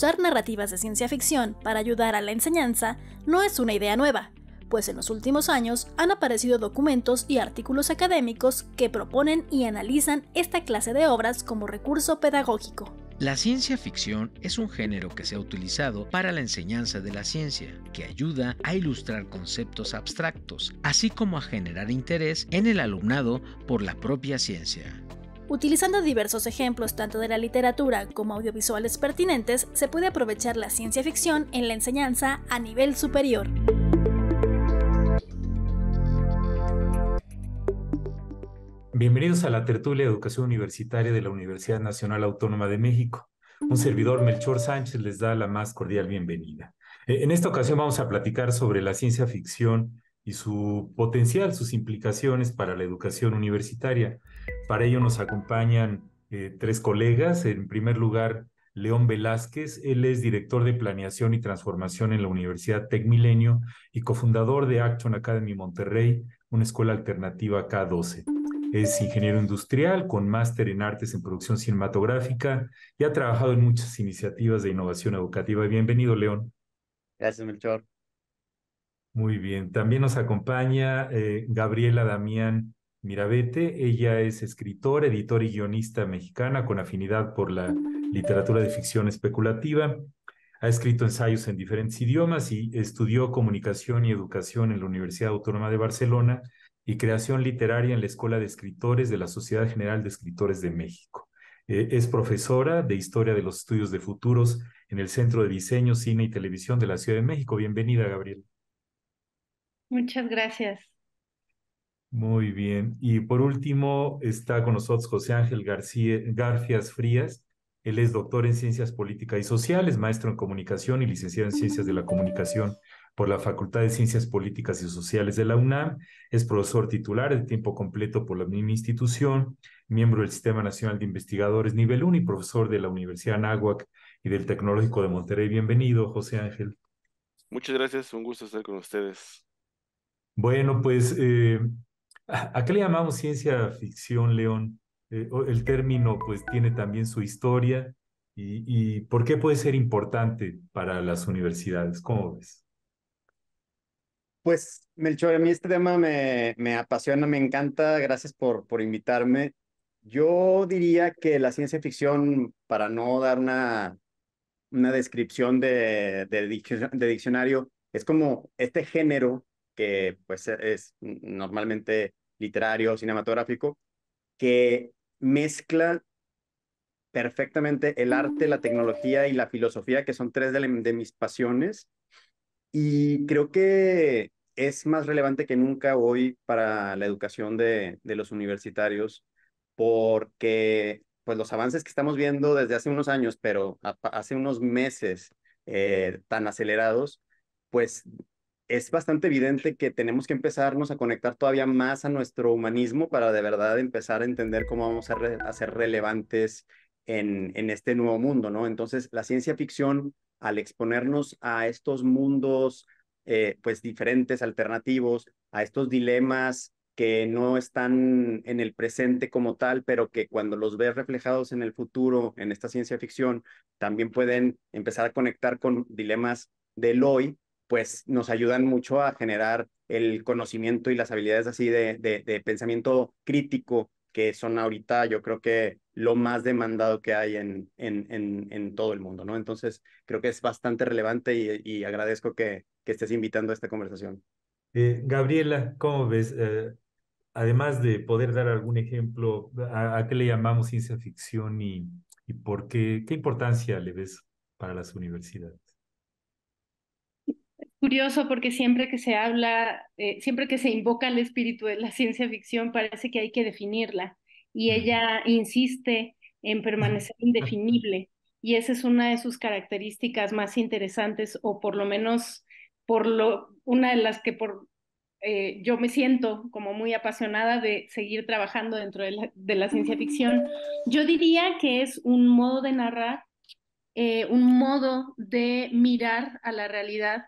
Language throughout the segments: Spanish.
Usar narrativas de ciencia ficción para ayudar a la enseñanza no es una idea nueva, pues en los últimos años han aparecido documentos y artículos académicos que proponen y analizan esta clase de obras como recurso pedagógico. La ciencia ficción es un género que se ha utilizado para la enseñanza de la ciencia, que ayuda a ilustrar conceptos abstractos, así como a generar interés en el alumnado por la propia ciencia. Utilizando diversos ejemplos tanto de la literatura como audiovisuales pertinentes, se puede aprovechar la ciencia ficción en la enseñanza a nivel superior. Bienvenidos a la tertulia de educación universitaria de la Universidad Nacional Autónoma de México. Un servidor, Melchor Sánchez, les da la más cordial bienvenida. Eh, en esta ocasión vamos a platicar sobre la ciencia ficción y su potencial, sus implicaciones para la educación universitaria. Para ello nos acompañan eh, tres colegas. En primer lugar, León Velázquez. Él es director de planeación y transformación en la Universidad Tech Milenio y cofundador de Action Academy Monterrey, una escuela alternativa K12. Es ingeniero industrial con máster en artes en producción cinematográfica y ha trabajado en muchas iniciativas de innovación educativa. Bienvenido, León. Gracias, Melchor. Muy bien. También nos acompaña eh, Gabriela Damián Mirabete. Ella es escritora, editora y guionista mexicana con afinidad por la literatura de ficción especulativa. Ha escrito ensayos en diferentes idiomas y estudió comunicación y educación en la Universidad Autónoma de Barcelona y creación literaria en la Escuela de Escritores de la Sociedad General de Escritores de México. Eh, es profesora de Historia de los Estudios de Futuros en el Centro de Diseño, Cine y Televisión de la Ciudad de México. Bienvenida, Gabriel. Muchas gracias. Muy bien. Y por último, está con nosotros José Ángel García, Garfias Frías. Él es doctor en Ciencias Políticas y Sociales, maestro en Comunicación y licenciado en Ciencias de la Comunicación por la Facultad de Ciencias Políticas y Sociales de la UNAM. Es profesor titular de tiempo completo por la misma institución, miembro del Sistema Nacional de Investigadores Nivel 1 y profesor de la Universidad Anáhuac y del Tecnológico de Monterrey. Bienvenido, José Ángel. Muchas gracias, un gusto estar con ustedes. Bueno, pues eh, ¿A qué le llamamos ciencia ficción, León? Eh, el término pues tiene también su historia y, por qué puede ser importante para las universidades. ¿Cómo ves? Pues, Melchor, a mí este tema me, me apasiona, me encanta. Gracias por, por invitarme. Yo diría que la ciencia ficción, para no dar una, una descripción de, de diccionario, es como este género que pues es normalmente literario, cinematográfico, que mezcla perfectamente el arte, la tecnología y la filosofía, que son tres de, mis pasiones. Y creo que es más relevante que nunca hoy para la educación de, los universitarios, porque pues los avances que estamos viendo desde hace unos años, pero hace unos meses eh, tan acelerados, pues es bastante evidente que tenemos que empezarnos a conectar todavía más a nuestro humanismo para de verdad empezar a entender cómo vamos a, ser relevantes en, en, este nuevo mundo, ¿no? Entonces, la ciencia ficción, al exponernos a estos mundos, eh, pues diferentes, alternativos, a estos dilemas que no están en el presente como tal, pero que cuando los ve reflejados en el futuro, en esta ciencia ficción, también pueden empezar a conectar con dilemas del hoy pues nos ayudan mucho a generar el conocimiento y las habilidades así de, pensamiento crítico que son ahorita yo creo que lo más demandado que hay en, en, en, todo el mundo, ¿no? Entonces creo que es bastante relevante y, agradezco que, que, estés invitando a esta conversación. Eh, Gabriela, ¿cómo ves? Eh, además de poder dar algún ejemplo, ¿a, qué le llamamos ciencia ficción y, y por qué, qué importancia le ves para las universidades? curioso porque siempre que se habla, eh, siempre que se invoca el espíritu de la ciencia ficción, parece que hay que definirla. Y ella insiste en permanecer indefinible. Y esa es una de sus características más interesantes, o por lo menos por lo, una de las que por, eh, yo me siento como muy apasionada de seguir trabajando dentro de la, ciencia ficción. Yo diría que es un modo de narrar, eh, un modo de mirar a la realidad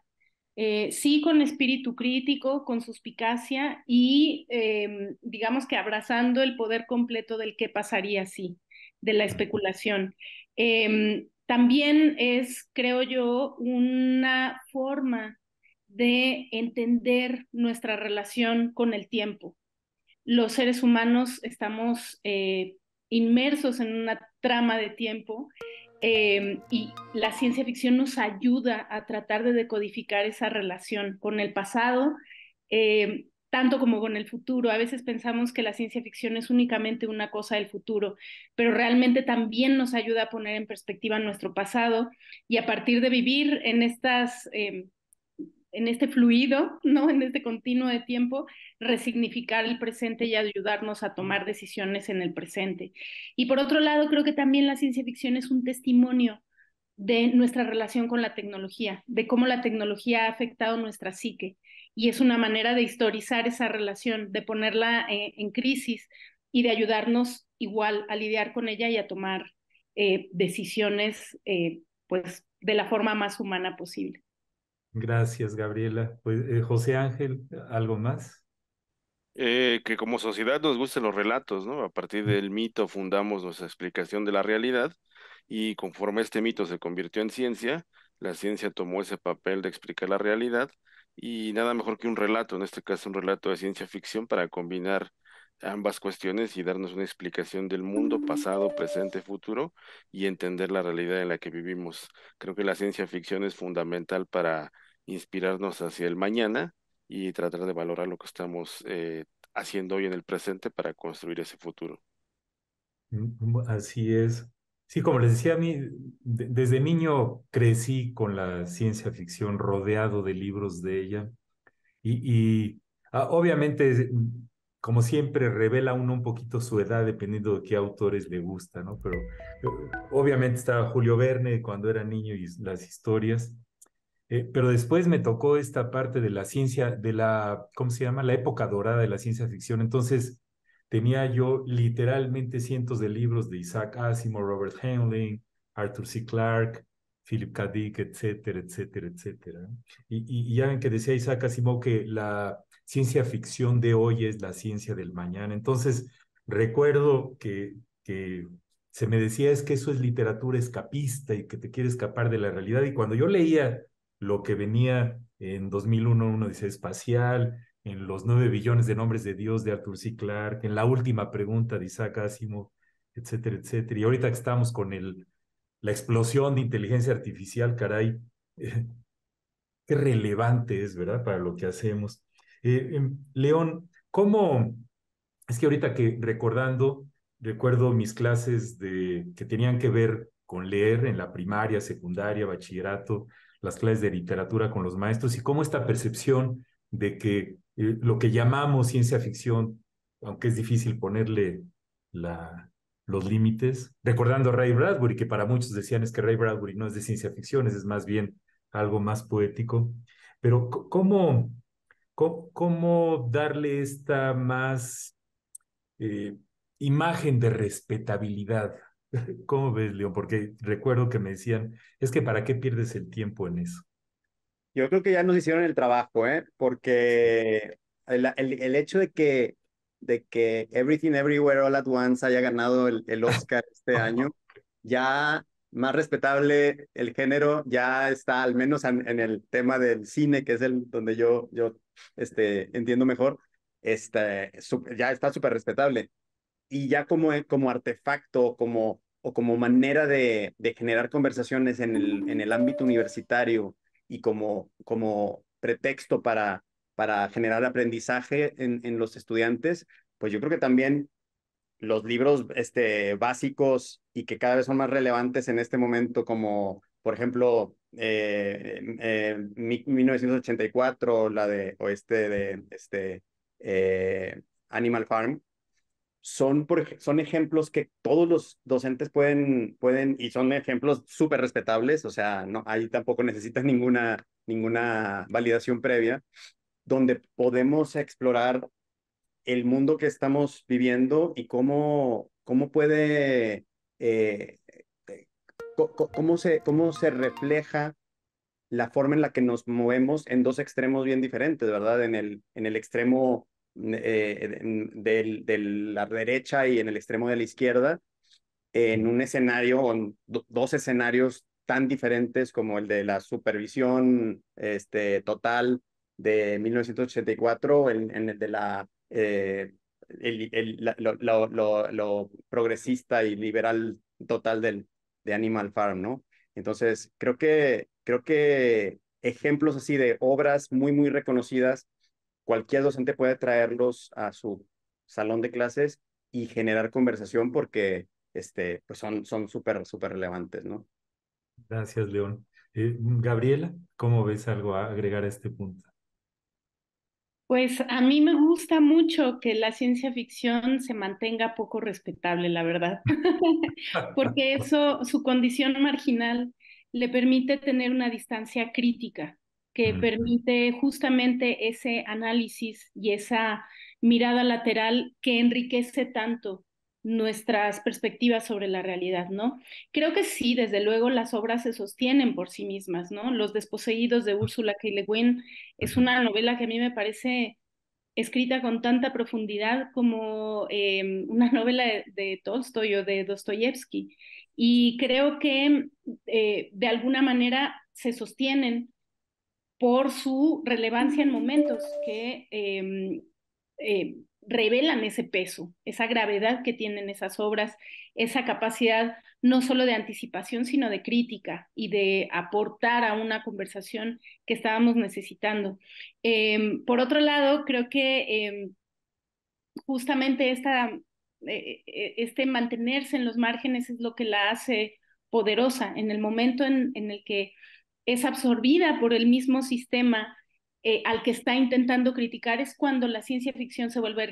eh, sí con espíritu crítico, con suspicacia y em, digamos que abrazando el poder completo del qué pasaría si, de la especulación. Em, también es, creo yo, una forma de entender nuestra relación con el tiempo. Los seres humanos estamos eh, inmersos en una trama de tiempo Em, y la ciencia ficción nos ayuda a tratar de decodificar esa relación con el pasado, em, tanto como con el futuro. A veces pensamos que la ciencia ficción es únicamente una cosa del futuro, pero realmente también nos ayuda a poner en perspectiva nuestro pasado y a partir de vivir en estas... Em, en este fluido, ¿no? En este continuo de tiempo, resignificar el presente y ayudarnos a tomar decisiones en el presente. Y por otro lado, creo que también la ciencia ficción es un testimonio de nuestra relación con la tecnología, de cómo la tecnología ha afectado nuestra psique. Y es una manera de historizar esa relación, de ponerla eh, en, crisis y de ayudarnos igual a lidiar con ella y a tomar eh, decisiones, eh, pues, de la forma más humana posible. Gracias, Gabriela. Pues, eh, José Ángel, ¿algo más? Eh, que como sociedad nos gustan los relatos, ¿no? A partir mm. del mito fundamos nuestra explicación de la realidad y conforme este mito se convirtió en ciencia, la ciencia tomó ese papel de explicar la realidad y nada mejor que un relato, en este caso un relato de ciencia ficción para combinar ambas cuestiones y darnos una explicación del mundo pasado, presente, futuro y entender la realidad en la que vivimos. Creo que la ciencia ficción es fundamental para inspirarnos hacia el mañana y tratar de valorar lo que estamos eh, haciendo hoy en el presente para construir ese futuro. Mm, mm, así es. Sí, como les decía a mí, desde niño crecí con la ciencia ficción rodeado de libros de ella y, y ah, obviamente como siempre, revela uno un poquito su edad dependiendo de qué autores le gusta, ¿no? Pero eh, obviamente estaba Julio Verne cuando era niño y las historias. Eh, pero después me tocó esta parte de la ciencia, de la, ¿cómo se llama? La época dorada de la ciencia ficción. Entonces, tenía yo literalmente cientos de libros de Isaac Asimov, Robert Heinlein, Arthur C. Clarke, Philip K. Dick, etcétera, etcétera, etcétera. Y, ya ven que decía Isaac Asimov que la ciencia ficción de hoy es la ciencia del mañana. Entonces, recuerdo que, se me decía es que eso es literatura escapista y que te quiere escapar de la realidad. Y cuando yo leía lo que venía en 2001, uno dice espacial, en los nueve billones de nombres de Dios de Arthur C. Clarke, en la última pregunta de Isaac Asimov, etcétera, etcétera. Y ahorita que estamos con el la explosión de inteligencia artificial, caray, eh, qué relevante es, ¿verdad? Para lo que hacemos. Eh, em, León, ¿cómo? Es que ahorita que recordando, recuerdo mis clases de, que tenían que ver con leer en la primaria, secundaria, bachillerato, las clases de literatura con los maestros y cómo esta percepción de que eh, lo que llamamos ciencia ficción, aunque es difícil ponerle la, los límites, recordando a Ray Bradbury, que para muchos decían es que Ray Bradbury no es de ciencia ficción, es más bien algo más poético, pero ¿cómo, cómo, darle esta más eh, imagen de respetabilidad? ¿Cómo ves, León? Porque recuerdo que me decían, es que ¿para qué pierdes el tiempo en eso? Yo creo que ya nos hicieron el trabajo, ¿eh? porque el, el hecho de que de que Everything Everywhere All at Once haya ganado el, el Oscar este año. Ya más respetable el género, ya está al menos en, el tema del cine, que es el donde yo, yo este, entiendo mejor, este, ya está súper respetable. Y ya como, como artefacto como, o como manera de, de generar conversaciones en el, en el ámbito universitario y como, como pretexto para para generar aprendizaje en, en los estudiantes, pues yo creo que también los libros este, básicos y que cada vez son más relevantes en este momento, como por ejemplo 1984, eh, eh, la de o este de este, eh, Animal Farm, son, son ejemplos que todos los docentes pueden, pueden y son ejemplos súper respetables, o sea, no, ahí tampoco necesitan ninguna, ninguna validación previa, donde podemos explorar el mundo que estamos viviendo y cómo, cómo puede, eh, cómo, se, cómo se refleja la forma en la que nos movemos en dos extremos bien diferentes, ¿verdad? En el, en el extremo eh, de, la derecha y en el extremo de la izquierda, en un escenario, en dos escenarios tan diferentes como el de la supervisión este, total de 1984, en, el de la, eh, el, lo, progresista y liberal total del, de Animal Farm, ¿no? Entonces, creo que, creo que ejemplos así de obras muy, muy reconocidas, cualquier docente puede traerlos a su salón de clases y generar conversación porque este, pues son súper, son súper relevantes, ¿no? Gracias, León. Eh, Gabriela, ¿cómo ves algo a agregar a este punto? Pues a mí me gusta mucho que la ciencia ficción se mantenga poco respetable, la verdad, porque eso, su condición marginal, le permite tener una distancia crítica, que permite justamente ese análisis y esa mirada lateral que enriquece tanto nuestras perspectivas sobre la realidad, ¿no? Creo que sí, desde luego las obras se sostienen por sí mismas, ¿no? Los desposeídos de Úrsula K. Le Guin es una novela que a mí me parece escrita con tanta profundidad como em, una novela de, Tolstoy o de Dostoyevsky. Y creo que eh, de alguna manera se sostienen por su relevancia en momentos que em, eh, revelan ese peso, esa gravedad que tienen esas obras, esa capacidad no solo de anticipación, sino de crítica y de aportar a una conversación que estábamos necesitando. Em, por otro lado, creo que em, justamente esta, eh, eh, este mantenerse en los márgenes es lo que la hace poderosa en el momento en, en el que es absorbida por el mismo sistema eh, al que está intentando criticar es cuando la ciencia ficción se vuelve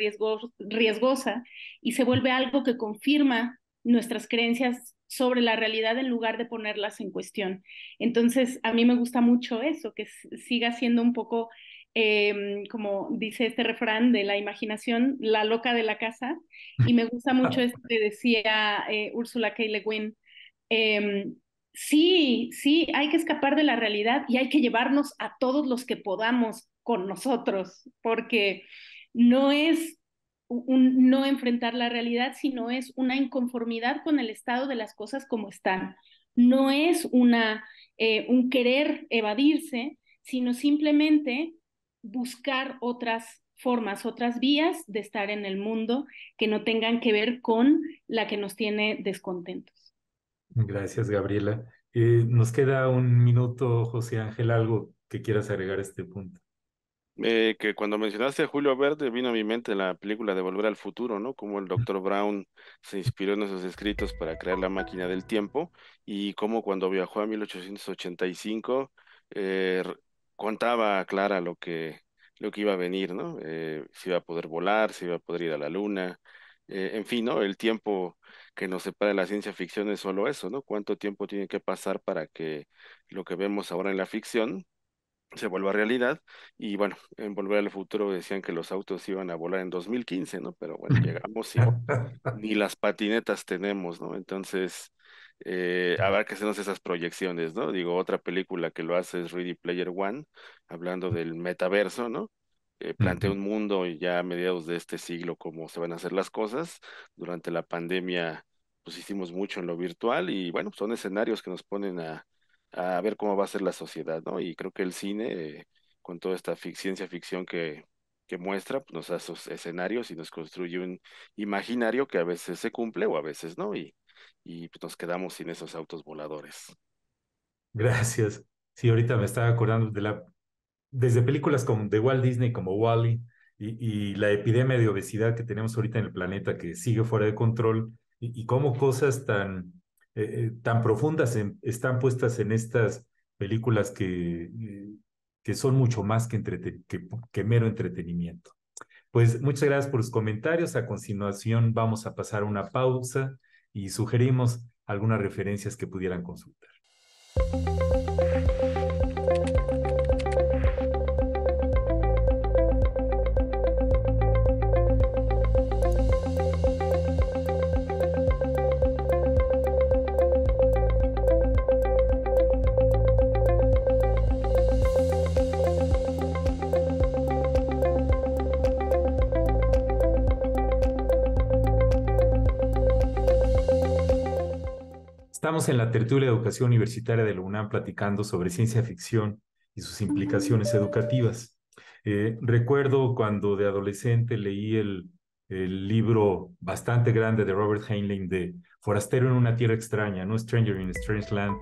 riesgosa y se vuelve algo que confirma nuestras creencias sobre la realidad en lugar de ponerlas en cuestión. Entonces, a mí me gusta mucho eso, que siga siendo un poco, em, como dice este refrán de la imaginación, la loca de la casa. Y me gusta mucho esto que decía Úrsula eh, K. Le Guin, em, Sí, sí, hay que escapar de la realidad y hay que llevarnos a todos los que podamos con nosotros, porque no es un, no enfrentar la realidad, sino es una inconformidad con el estado de las cosas como están. No es una, eh, un querer evadirse, sino simplemente buscar otras formas, otras vías de estar en el mundo que no tengan que ver con la que nos tiene descontentos. Gracias, Gabriela. Eh, nos queda un minuto, José Ángel, algo que quieras agregar a este punto. Eh, que cuando mencionaste a Julio Verde vino a mi mente la película de Volver al Futuro, ¿no? Como el doctor Brown se inspiró en esos escritos para crear la máquina del tiempo y cómo cuando viajó a 1885 eh, contaba Clara lo que, lo que iba a venir, ¿no? si iba a poder volar, si iba a poder ir a la luna, en fin, ¿no? El tiempo que nos separe la ciencia ficción es solo eso, ¿no? ¿Cuánto tiempo tiene que pasar para que lo que vemos ahora en la ficción se vuelva realidad? Y bueno, en Volver al Futuro decían que los autos iban a volar en 2015, ¿no? Pero bueno, llegamos y ni las patinetas tenemos, ¿no? Entonces, eh, a habrá que hacernos esas proyecciones, ¿no? Digo, otra película que lo hace es Ready Player One, hablando del metaverso, ¿no? Eh, plantea un mundo y ya a mediados de este siglo cómo se van a hacer las cosas. Durante la pandemia pues, hicimos mucho en lo virtual y bueno, pues, son escenarios que nos ponen a, a ver cómo va a ser la sociedad, ¿no? Y creo que el cine, eh, con toda esta fic ciencia ficción que, que muestra, pues, nos da esos escenarios y nos construye un imaginario que a veces se cumple o a veces no, y, y nos quedamos sin esos autos voladores. Gracias. Sí, ahorita me estaba acordando de la, desde películas como, de Walt Disney como Wally y, y la epidemia de obesidad que tenemos ahorita en el planeta que sigue fuera de control y, cómo cosas tan, eh, eh, tan profundas están puestas en estas películas que, eh, que son mucho más que, mero entretenimiento. Pues muchas gracias por sus comentarios. A continuación vamos a pasar una pausa y sugerimos algunas referencias que pudieran consultar. en la tertulia de educación universitaria de la UNAM platicando sobre ciencia ficción y sus implicaciones educativas. Eh, recuerdo cuando de adolescente leí el, libro bastante grande de Robert Heinlein de Forastero en una tierra extraña, ¿no? Stranger in a Strange Land.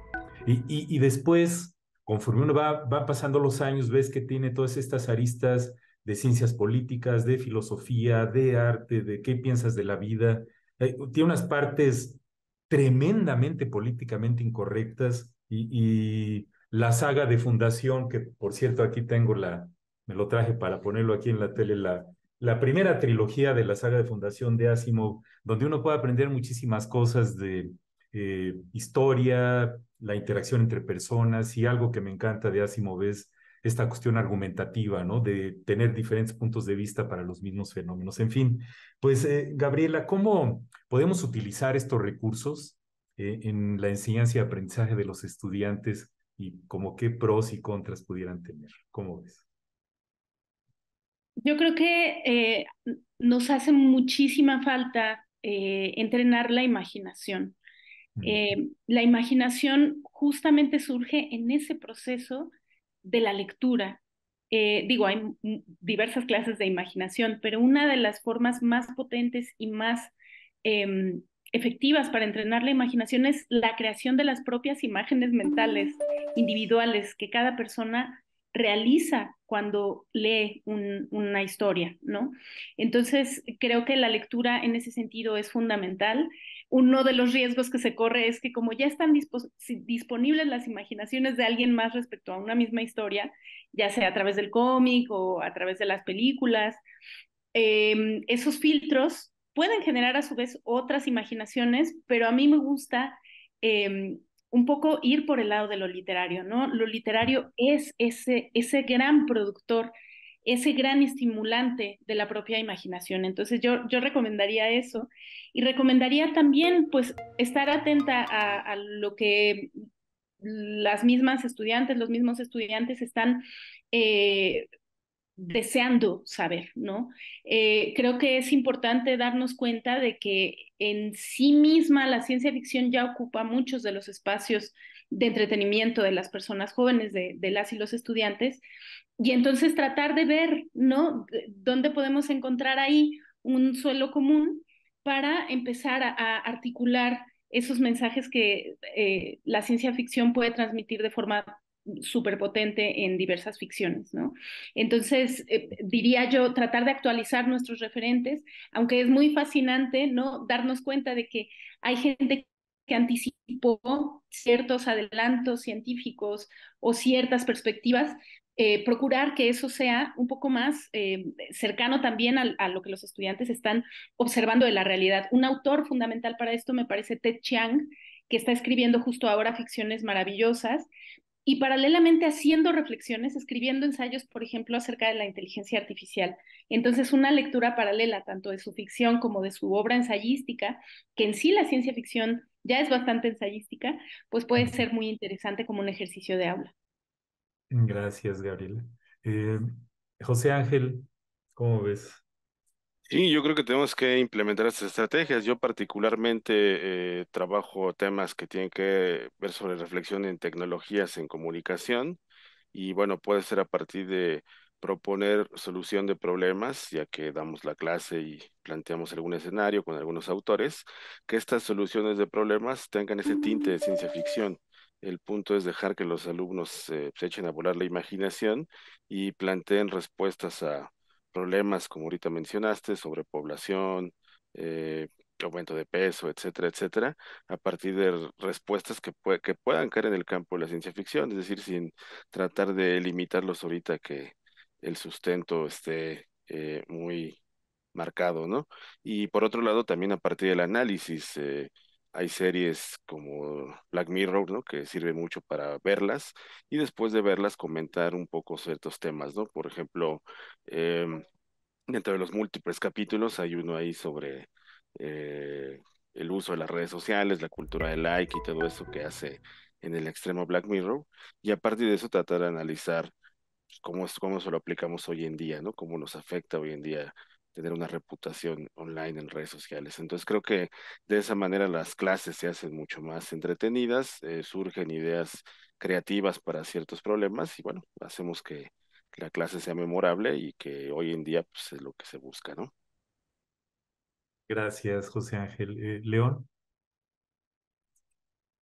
Y, después, conforme uno va, va pasando los años, ves que tiene todas estas aristas de ciencias políticas, de filosofía, de arte, de qué piensas de la vida. Eh, tiene unas partes tremendamente políticamente incorrectas y, la saga de fundación, que por cierto aquí tengo la, me lo traje para ponerlo aquí en la tele, la, la primera trilogía de la saga de fundación de Asimov, donde uno puede aprender muchísimas cosas de eh, historia, la interacción entre personas y algo que me encanta de Asimov es esta cuestión argumentativa, ¿no? De tener diferentes puntos de vista para los mismos fenómenos. En fin, pues eh, Gabriela, ¿cómo podemos utilizar estos recursos eh, en la enseñanza y aprendizaje de los estudiantes y como qué pros y contras pudieran tener? ¿Cómo ves? Yo creo que eh, nos hace muchísima falta entrenar la imaginación. la imaginación justamente surge en ese proceso de la lectura. Eh, digo, hay diversas clases de imaginación, pero una de las formas más potentes y más em, efectivas para entrenar la imaginación es la creación de las propias imágenes mentales individuales que cada persona realiza cuando lee una historia, ¿no? Entonces, creo que la lectura en ese sentido es fundamental uno de los riesgos que se corre es que como ya están disponibles las imaginaciones de alguien más respecto a una misma historia, ya sea a través del cómic o a través de las películas, em, esos filtros pueden generar a su vez otras imaginaciones, pero a mí me gusta em, un poco ir por el lado de lo literario, ¿no? Lo literario es ese, ese gran productor ese gran estimulante de la propia imaginación. Entonces yo, yo recomendaría eso y recomendaría también pues estar atenta a, lo que las mismas estudiantes, los mismos estudiantes están eh, deseando saber, ¿no? Eh, creo que es importante darnos cuenta de que en sí misma la ciencia ficción ya ocupa muchos de los espacios de entretenimiento de las personas jóvenes, de, las y los estudiantes, y entonces tratar de ver, ¿no? Dónde podemos encontrar ahí un suelo común para empezar a, articular esos mensajes que eh, la ciencia ficción puede transmitir de forma súper potente en diversas ficciones, ¿no? Entonces, eh, diría yo, tratar de actualizar nuestros referentes, aunque es muy fascinante, ¿no? Darnos cuenta de que hay gente que anticipó ciertos adelantos científicos o ciertas perspectivas, eh, procurar que eso sea un poco más eh, cercano también a, a, lo que los estudiantes están observando de la realidad. Un autor fundamental para esto me parece Ted Chiang, que está escribiendo justo ahora ficciones maravillosas y paralelamente haciendo reflexiones, escribiendo ensayos, por ejemplo, acerca de la inteligencia artificial. Entonces, una lectura paralela tanto de su ficción como de su obra ensayística, que en sí la ciencia ficción ya es bastante ensayística, pues puede ser muy interesante como un ejercicio de aula. Gracias, Gabriela. Eh, José Ángel, ¿cómo ves? Sí, yo creo que tenemos que implementar estas estrategias. Yo particularmente eh, trabajo temas que tienen que ver sobre reflexión en tecnologías en comunicación y bueno, puede ser a partir de proponer solución de problemas, ya que damos la clase y planteamos algún escenario con algunos autores, que estas soluciones de problemas tengan ese tinte de ciencia ficción. El punto es dejar que los alumnos eh, se echen a volar la imaginación y planteen respuestas a problemas, como ahorita mencionaste, sobrepoblación, población, eh, aumento de peso, etcétera, etcétera, a partir de respuestas que, que puedan caer en el campo de la ciencia ficción, es decir, sin tratar de limitarlos ahorita que el sustento esté eh, muy marcado, ¿no? Y por otro lado, también a partir del análisis eh, hay series como Black Mirror, ¿no? Que sirve mucho para verlas y después de verlas comentar un poco ciertos temas, ¿no? Por ejemplo, em, dentro de los múltiples capítulos hay uno ahí sobre eh, el uso de las redes sociales, la cultura del like y todo eso que hace en el extremo Black Mirror y a partir de eso tratar de analizar cómo, es, cómo se lo aplicamos hoy en día, ¿no? Cómo nos afecta hoy en día tener una reputación online en redes sociales. Entonces creo que de esa manera las clases se hacen mucho más entretenidas, eh, surgen ideas creativas para ciertos problemas y bueno, hacemos que, la clase sea memorable y que hoy en día pues, es lo que se busca, ¿no? Gracias, José Ángel. Eh, León.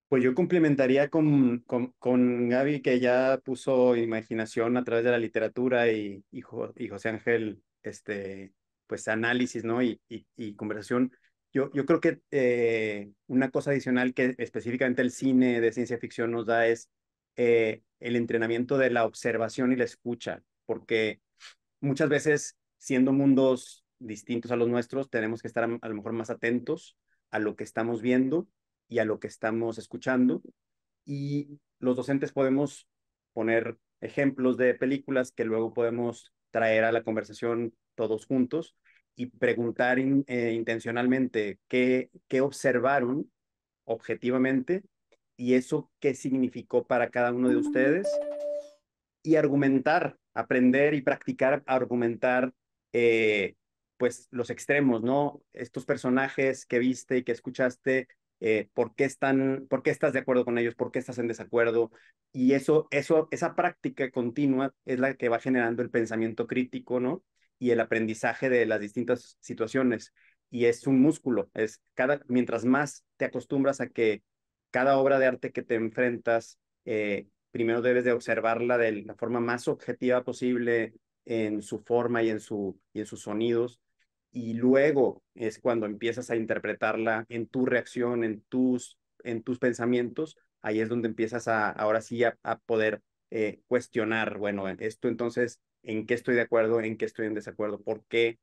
Pues yo complementaría con, con, con, Gaby, que ya puso imaginación a través de la literatura y, y José Ángel este, pues análisis, ¿no? Y, y, conversación. Yo, yo creo que eh, una cosa adicional que específicamente el cine de ciencia ficción nos da es eh, el entrenamiento de la observación y la escucha, porque muchas veces, siendo mundos distintos a los nuestros, tenemos que estar a, a lo mejor más atentos a lo que estamos viendo y a lo que estamos escuchando. Y los docentes podemos poner ejemplos de películas que luego podemos traer a la conversación todos juntos y preguntar eh, intencionalmente qué, qué observaron objetivamente y eso qué significó para cada uno de ustedes y argumentar, aprender y practicar argumentar eh, pues los extremos, ¿no? Estos personajes que viste y que escuchaste, eh, ¿por, qué están, ¿por qué estás de acuerdo con ellos? ¿Por qué estás en desacuerdo? Y eso, eso, esa práctica continua es la que va generando el pensamiento crítico, ¿no? y el aprendizaje de las distintas situaciones. Y es un músculo, es cada, mientras más te acostumbras a que cada obra de arte que te enfrentas, eh, primero debes de observarla de la forma más objetiva posible en su forma y en, su, y en sus sonidos, y luego es cuando empiezas a interpretarla en tu reacción, en tus, en tus pensamientos, ahí es donde empiezas a, ahora sí, a, poder eh, cuestionar, bueno, esto entonces en qué estoy de acuerdo, en qué estoy en desacuerdo, por qué.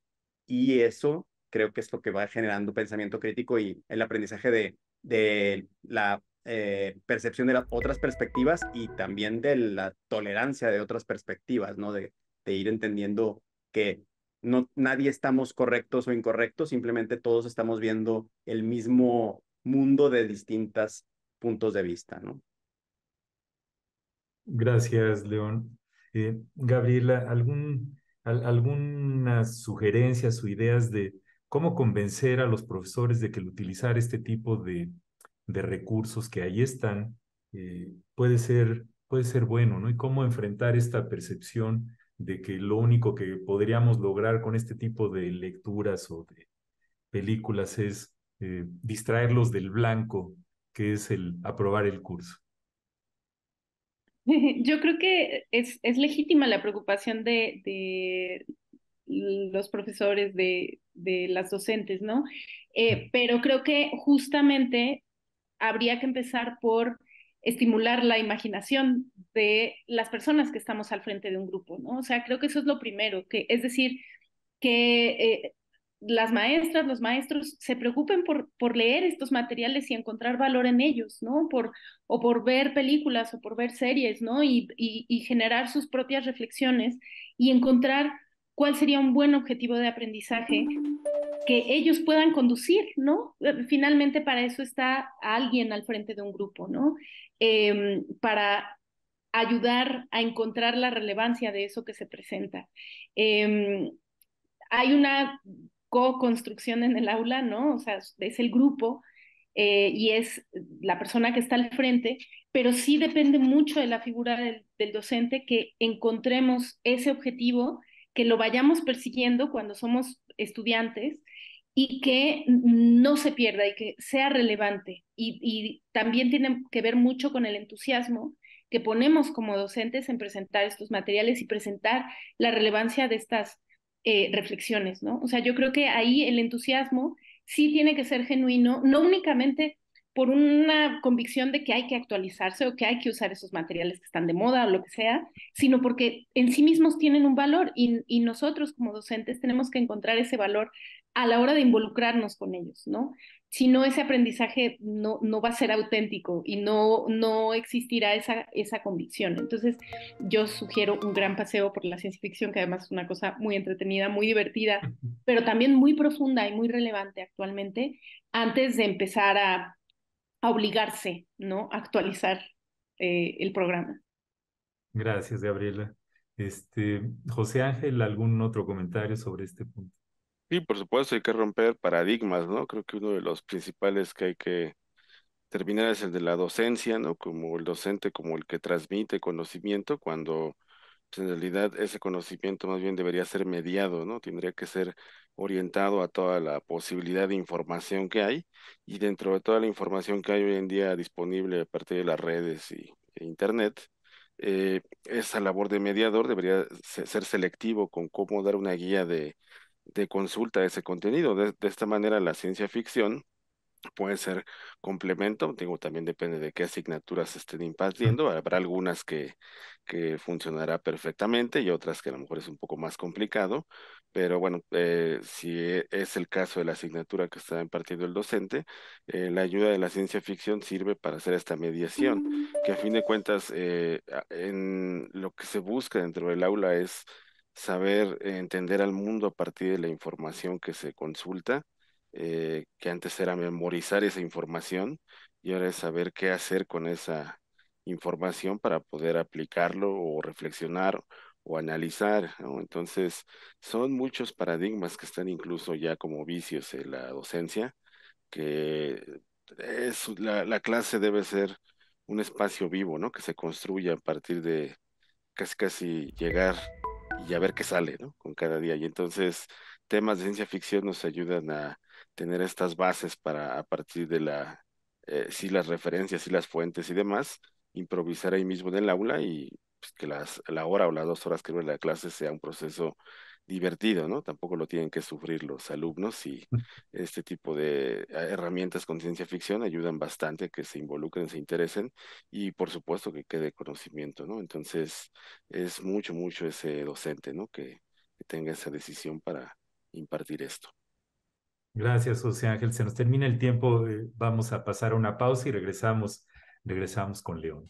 Y eso creo que es lo que va generando pensamiento crítico y el aprendizaje de, de la eh, percepción de otras perspectivas y también de la tolerancia de otras perspectivas, ¿no? De, de ir entendiendo que no, nadie estamos correctos o incorrectos, simplemente todos estamos viendo el mismo mundo de distintos puntos de vista, ¿no? Gracias, León. Eh, Gabriela, algún, algunas sugerencias o ideas de cómo convencer a los profesores de que el utilizar este tipo de, recursos que ahí están eh, puede, ser, puede ser bueno, ¿no? Y cómo enfrentar esta percepción de que lo único que podríamos lograr con este tipo de lecturas o de películas es eh, distraerlos del blanco que es el aprobar el curso. Yo creo que es, legítima la preocupación de, los profesores, de, las docentes, ¿no? Eh, pero creo que justamente habría que empezar por estimular la imaginación de las personas que estamos al frente de un grupo, ¿no? O sea, creo que eso es lo primero, que es decir, que eh, las maestras, los maestros se preocupen por, por leer estos materiales y encontrar valor en ellos, ¿no? Por, o por ver películas o por ver series, ¿no? Y, y, generar sus propias reflexiones y encontrar cuál sería un buen objetivo de aprendizaje que ellos puedan conducir, ¿no? Finalmente para eso está alguien al frente de un grupo, ¿no? Em, para ayudar a encontrar la relevancia de eso que se presenta. Em, hay una co-construcción en el aula, ¿no? O sea, es el grupo eh, y es la persona que está al frente, pero sí depende mucho de la figura del, docente que encontremos ese objetivo, que lo vayamos persiguiendo cuando somos estudiantes y que no se pierda y que sea relevante. y, también tiene que ver mucho con el entusiasmo que ponemos como docentes en presentar estos materiales y presentar la relevancia de estas eh, reflexiones, ¿no? O sea, yo creo que ahí el entusiasmo sí tiene que ser genuino, no únicamente por una convicción de que hay que actualizarse o que hay que usar esos materiales que están de moda o lo que sea, sino porque en sí mismos tienen un valor y nosotros como docentes tenemos que encontrar ese valor a la hora de involucrarnos con ellos, ¿no? si no ese aprendizaje no, no, va a ser auténtico y no, no existirá esa, convicción. Entonces yo sugiero un gran paseo por la ciencia ficción, que además es una cosa muy entretenida, muy divertida, pero también muy profunda y muy relevante actualmente, antes de empezar a, obligarse ¿no? a actualizar eh, el programa. Gracias, Gabriela. Este, José Ángel, ¿algún otro comentario sobre este punto? Sí, por supuesto, hay que romper paradigmas, ¿no? Creo que uno de los principales que hay que terminar es el de la docencia, ¿no? Como el docente, como el que transmite conocimiento, cuando pues, en realidad ese conocimiento más bien debería ser mediado, ¿no? Tendría que ser orientado a toda la posibilidad de información que hay y dentro de toda la información que hay hoy en día disponible a partir de las redes y, e Internet, eh, esa labor de mediador debería ser selectivo con cómo dar una guía de de consulta ese contenido. De, esta manera, la ciencia ficción puede ser complemento, digo, también depende de qué asignaturas se estén impartiendo. Habrá algunas que, que funcionará perfectamente y otras que a lo mejor es un poco más complicado, pero bueno, eh, si e, es el caso de la asignatura que está impartiendo el docente, eh, la ayuda de la ciencia ficción sirve para hacer esta mediación, mm. que a fin de cuentas, eh, en lo que se busca dentro del aula es saber eh, entender al mundo a partir de la información que se consulta, eh, que antes era memorizar esa información y ahora es saber qué hacer con esa información para poder aplicarlo o reflexionar o analizar. Entonces, son muchos paradigmas que están incluso ya como vicios en la docencia, que es, la, clase debe ser un espacio vivo, ¿no? Que se construya a partir de casi casi llegar y a ver qué sale, ¿no? Con cada día. Y entonces temas de ciencia ficción nos ayudan a tener estas bases para a partir de la, eh, sí las referencias, y las fuentes y demás, improvisar ahí mismo en el aula y pues, que las, la hora o las dos horas que dura la clase sea un proceso divertido, ¿no? Tampoco lo tienen que sufrir los alumnos y mm. este tipo de ah, herramientas con ciencia ficción ayudan bastante a que se involucren, se interesen y por supuesto que quede conocimiento, ¿no? Entonces es mucho, mucho ese docente, ¿no? Que, tenga esa decisión para impartir esto. Gracias, José Ángel. Se nos termina el tiempo. Eh, vamos a pasar a una pausa y regresamos, regresamos con León.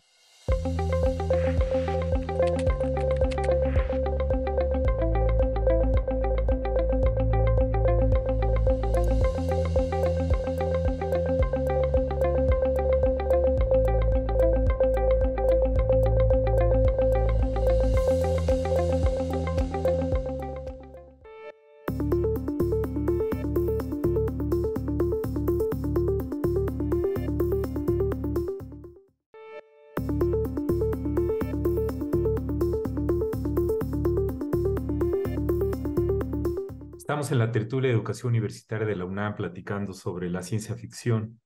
tertulia de educación universitaria de la UNAM platicando sobre la ciencia ficción.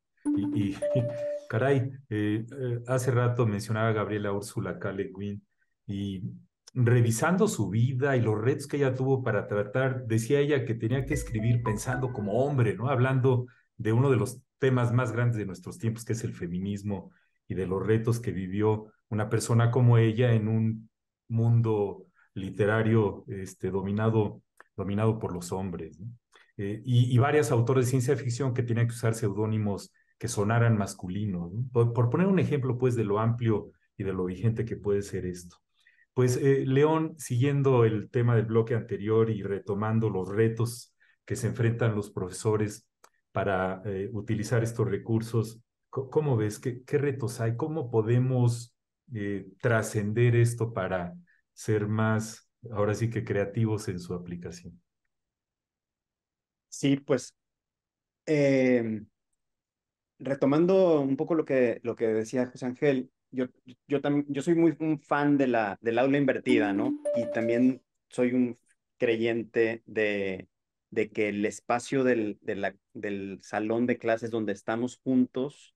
Y, caray, eh, eh, hace rato mencionaba Gabriela Úrsula K. y revisando su vida y los retos que ella tuvo para tratar, decía ella que tenía que escribir pensando como hombre, ¿no? Hablando de uno de los temas más grandes de nuestros tiempos, que es el feminismo y de los retos que vivió una persona como ella en un mundo literario este, dominado dominado por los hombres. Eh, y, varios autores de ciencia ficción que tenían que usar seudónimos que sonaran masculinos. Por, poner un ejemplo, pues, de lo amplio y de lo vigente que puede ser esto. Pues, eh, León, siguiendo el tema del bloque anterior y retomando los retos que se enfrentan los profesores para eh, utilizar estos recursos, ¿cómo ves? qué retos hay? ¿Cómo podemos trascender esto para ser más ahora sí que creativos en su aplicación. Sí, pues em, retomando un poco lo que, lo que decía José Ángel, yo, yo, yo soy muy un fan de la, del aula invertida, ¿no? Y también soy un creyente de, de que el espacio del, del salón de clases donde estamos juntos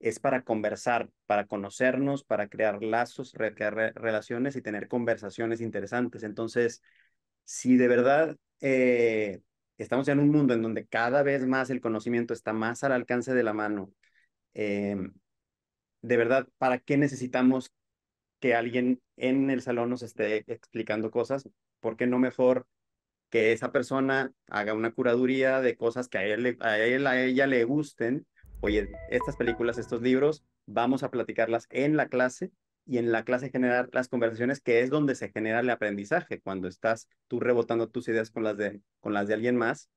es para conversar, para conocernos, para crear lazos, crear relaciones y tener conversaciones interesantes. Entonces, si de verdad eh, estamos en un mundo en donde cada vez más el conocimiento está más al alcance de la mano, em, de verdad, ¿para qué necesitamos que alguien en el salón nos esté explicando cosas? ¿Por qué no mejor que esa persona haga una curaduría de cosas que a, él, a ella le gusten? oye, estas películas, estos libros, vamos a platicarlas en la clase y en la clase generar las conversaciones que es donde se genera el aprendizaje, cuando estás tú rebotando tus ideas con las de, con las de alguien más.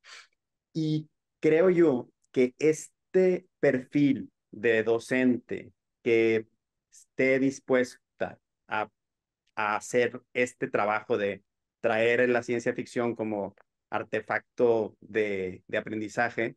Y creo yo que este perfil de docente que esté dispuesta a, hacer este trabajo de traer la ciencia ficción como artefacto de aprendizaje,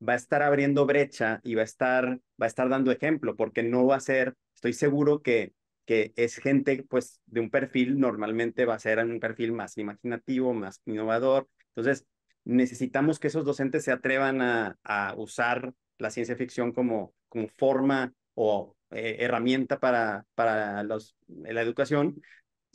va a estar abriendo brecha y va a estar, va a estar dando ejemplo, porque no va a ser, estoy seguro que, que es gente pues de un perfil, normalmente va a ser en un perfil más imaginativo, más innovador. Entonces, necesitamos que esos docentes se atrevan a, usar la ciencia ficción como, como forma o eh, herramienta para, para los, la educación,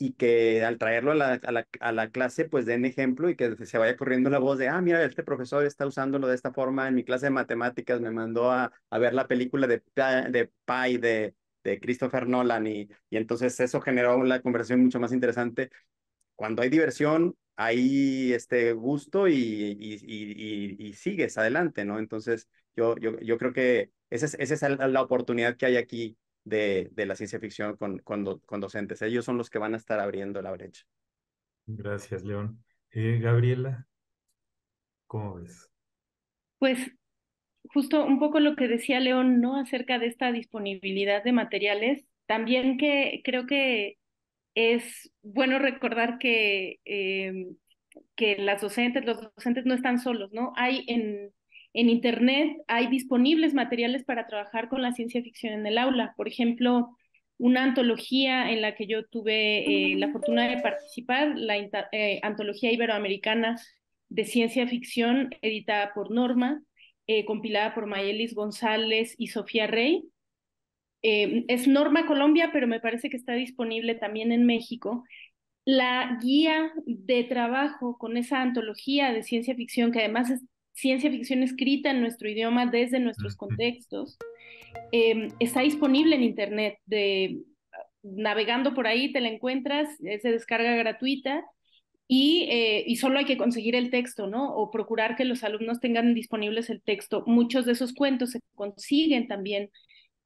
y que al traerlo a la, a la, a la clase, pues den ejemplo y que se vaya corriendo la voz de, ah, mira, este profesor está usándolo de esta forma, en mi clase de matemáticas me mandó a, a ver la película de, de Pi de, de Christopher Nolan y, y entonces eso generó una conversación mucho más interesante. Cuando hay diversión, hay este gusto y, y, y, y sigues adelante, ¿no? Entonces, yo, yo, yo creo que esa esa es la oportunidad que hay aquí de, la ciencia ficción con, con, docentes. Ellos son los que van a estar abriendo la brecha. Gracias, León. Eh, Gabriela, ¿cómo ves? Pues justo un poco lo que decía León, ¿no? Acerca de esta disponibilidad de materiales. También que creo que es bueno recordar que, eh, que las docentes, los docentes no están solos, ¿no? Hay en en Internet hay disponibles materiales para trabajar con la ciencia ficción en el aula. Por ejemplo, una antología en la que yo tuve eh, la fortuna de participar, la eh, antología iberoamericana de ciencia ficción editada por Norma, eh, compilada por Mayelis González y Sofía Rey. Em, es Norma Colombia, pero me parece que está disponible también en México. La guía de trabajo con esa antología de ciencia ficción, que además es ciencia ficción escrita en nuestro idioma desde nuestros contextos. Em, está disponible en Internet, de, navegando por ahí te la encuentras, es eh, descarga gratuita. Y, eh, y, solo hay que conseguir el texto, ¿no? O procurar que los alumnos tengan disponibles el texto. Muchos de esos cuentos se consiguen también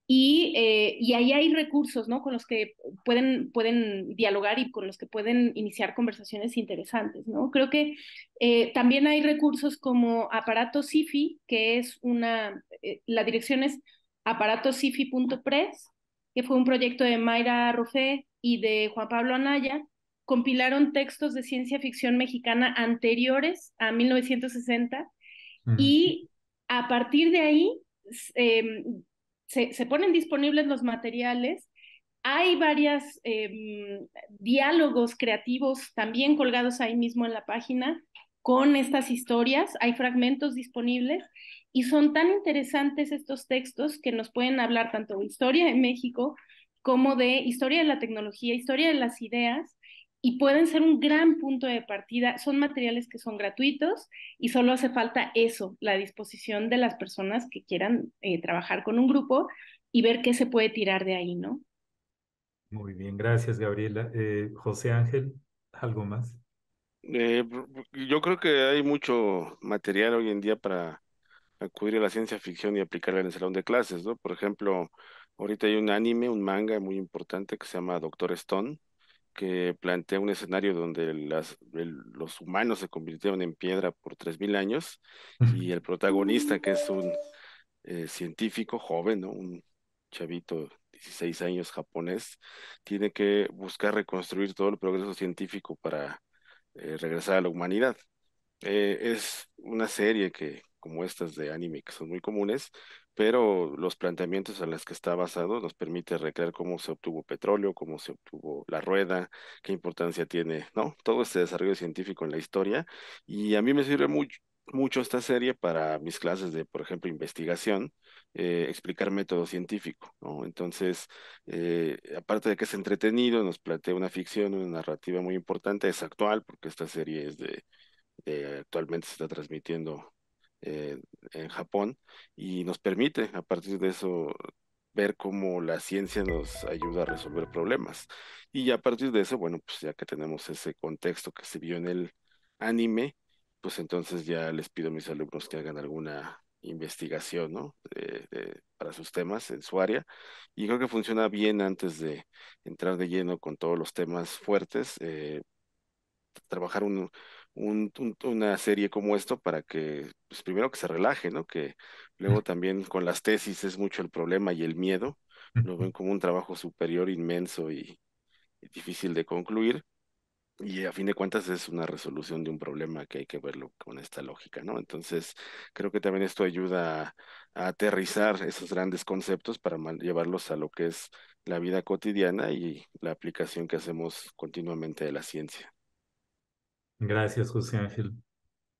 y, eh, y, ahí hay recursos ¿no? con los que pueden, pueden dialogar y con los que pueden iniciar conversaciones interesantes. ¿no? Creo que eh, también hay recursos como Aparato SIFI, que es una, eh, la dirección es aparatosifi.press, que fue un proyecto de Mayra Rufé y de Juan Pablo Anaya. Compilaron textos de ciencia ficción mexicana anteriores a 1960 y a partir de ahí eh, se, ponen disponibles los materiales hay varios eh, diálogos creativos también colgados ahí mismo en la página con estas historias, hay fragmentos disponibles y son tan interesantes estos textos que nos pueden hablar tanto de historia en México como de historia de la tecnología, historia de las ideas y pueden ser un gran punto de partida. Son materiales que son gratuitos y solo hace falta eso, la disposición de las personas que quieran eh, trabajar con un grupo y ver qué se puede tirar de ahí, ¿no? Muy bien, gracias Gabriela. Eh, José Ángel, ¿algo más? Eh, yo creo que hay mucho material hoy en día para acudir a la ciencia ficción y aplicarla en el salón de clases, ¿no? Por ejemplo, ahorita hay un anime, un manga muy importante que se llama Doctor Stone, que plantea un escenario donde los humanos se convirtieron en piedra por 3.000 años y el protagonista, que es un eh, científico joven, un chavito 16 años japonés, tiene que buscar reconstruir todo el progreso científico para eh, regresar a la humanidad. Eh, es una serie que, como estas de anime, que son muy comunes, pero los planteamientos a los que está basado nos permite recrear cómo se obtuvo petróleo, cómo se obtuvo la rueda, qué importancia tiene, ¿no? Todo este desarrollo científico en la historia y a mí me sirve mucho esta serie para mis clases de, por ejemplo, investigación, eh, explicar método científico, ¿no? Entonces, eh, aparte de que es entretenido, nos plantea una ficción, una narrativa muy importante, es actual, porque esta serie es de, de actualmente se está transmitiendo eh, en Japón y nos permite a partir de eso ver cómo la ciencia nos ayuda a resolver problemas. Y a partir de eso, bueno, pues ya que tenemos ese contexto que se vio en el anime, pues entonces ya les pido a mis alumnos que hagan alguna investigación, ¿no? Eh, eh, para sus temas en su área. Y creo que funciona bien antes de entrar de lleno con todos los temas fuertes, trabajar un, una serie como esto para que, pues, primero que se relaje, ¿no? Que luego también con las tesis es mucho el problema y el miedo, lo ven como un trabajo superior inmenso y, difícil de concluir. Y a fin de cuentas es una resolución de un problema que hay que verlo con esta lógica, ¿no? Entonces, creo que también esto ayuda a aterrizar esos grandes conceptos para llevarlos a lo que es la vida cotidiana y la aplicación que hacemos continuamente de la ciencia. Gracias, José Ángel.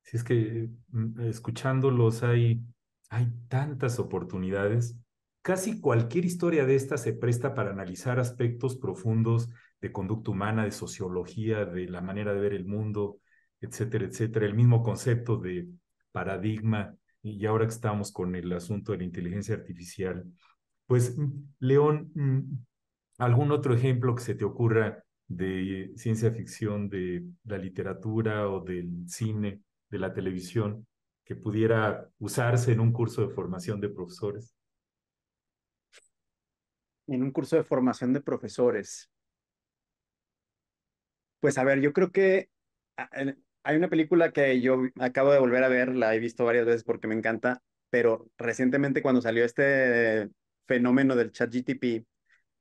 Si es que mm, escuchándolos hay, hay tantas oportunidades. Casi cualquier historia de esta se presta para analizar aspectos profundos de conducta humana, de sociología, de la manera de ver el mundo, etcétera, etcétera. El mismo concepto de paradigma y ahora que estamos con el asunto de la inteligencia artificial. Pues, mm, León, mm, ¿algún otro ejemplo que se te ocurra de ciencia ficción de la literatura o del cine, de la televisión, que pudiera usarse en un curso de formación de profesores? En un curso de formación de profesores. Pues a ver, yo creo que ah, hay una película que yo acabo de volver a ver, la he visto varias veces porque me encanta, pero recientemente cuando salió este fenómeno del chat GTP,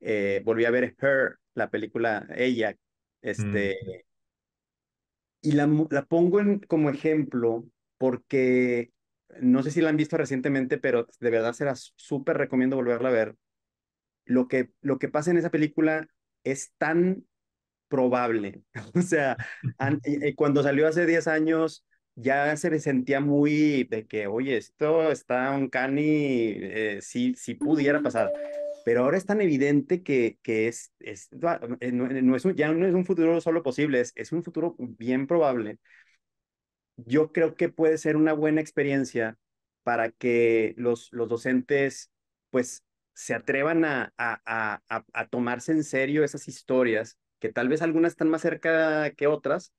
eh, volví a ver Her, la película Ella. Mm. Este, Y la, la pongo en, como ejemplo porque no sé si la han visto recientemente, pero de verdad será súper recomiendo volverla a ver. Lo que, lo que pasa en esa película es tan probable. O sea, cuando salió hace 10 años, ya se sentía muy de que, oye, esto está un cani, eh, si, si pudiera pasar pero ahora es tan evidente que, que es, eh, eh, no, es ya no es un futuro solo posible, es, un futuro bien probable. Yo creo que puede ser una buena experiencia para que los, los docentes pues se atrevan a, a, a, tomarse en serio esas historias, que tal vez algunas están más cerca que otras,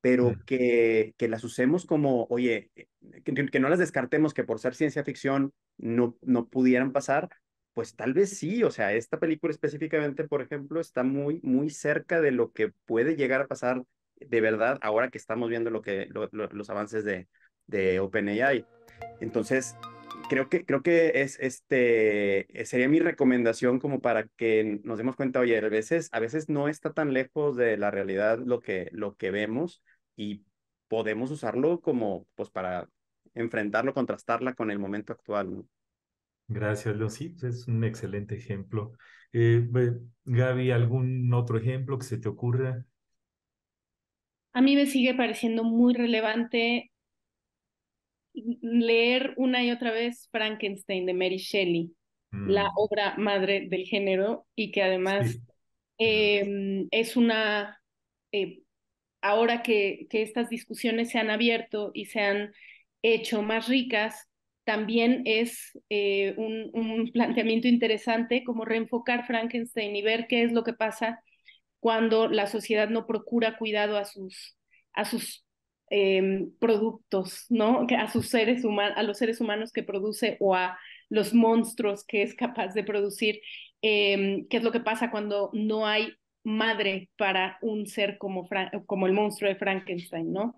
pero que, que las usemos como, oye, eh, que, no las descartemos, que por ser ciencia ficción no, no pudieran pasar, pues tal vez sí, o sea, esta película específicamente, por ejemplo, está muy, muy cerca de lo que puede llegar a pasar de verdad ahora que estamos viendo lo que, los avances de, de OpenAI. Entonces, creo que, creo que es, este, sería mi recomendación como para que nos demos cuenta, oye, a veces, a veces no está tan lejos de la realidad lo que, lo que vemos y podemos usarlo como, pues, para enfrentarlo, contrastarla con el momento actual, ¿no? Gracias, Leo. Pues, es un excelente ejemplo. Eh, Gaby, ¿algún otro ejemplo que se te ocurra? A mí me sigue pareciendo muy relevante leer una y otra vez Frankenstein de Mary Shelley, la mm. obra madre del género y que además em, es una, eh, ahora que, que estas discusiones se han abierto y se han hecho más ricas, también es eh, un, planteamiento interesante, como reenfocar Frankenstein y ver qué es lo que pasa cuando la sociedad no procura cuidado a sus, a sus em, productos, ¿no? A sus seres humanos, a los seres humanos que produce o a los monstruos que es capaz de producir. Em, ¿Qué es lo que pasa cuando no hay madre para un ser como, como el monstruo de Frankenstein, ¿no?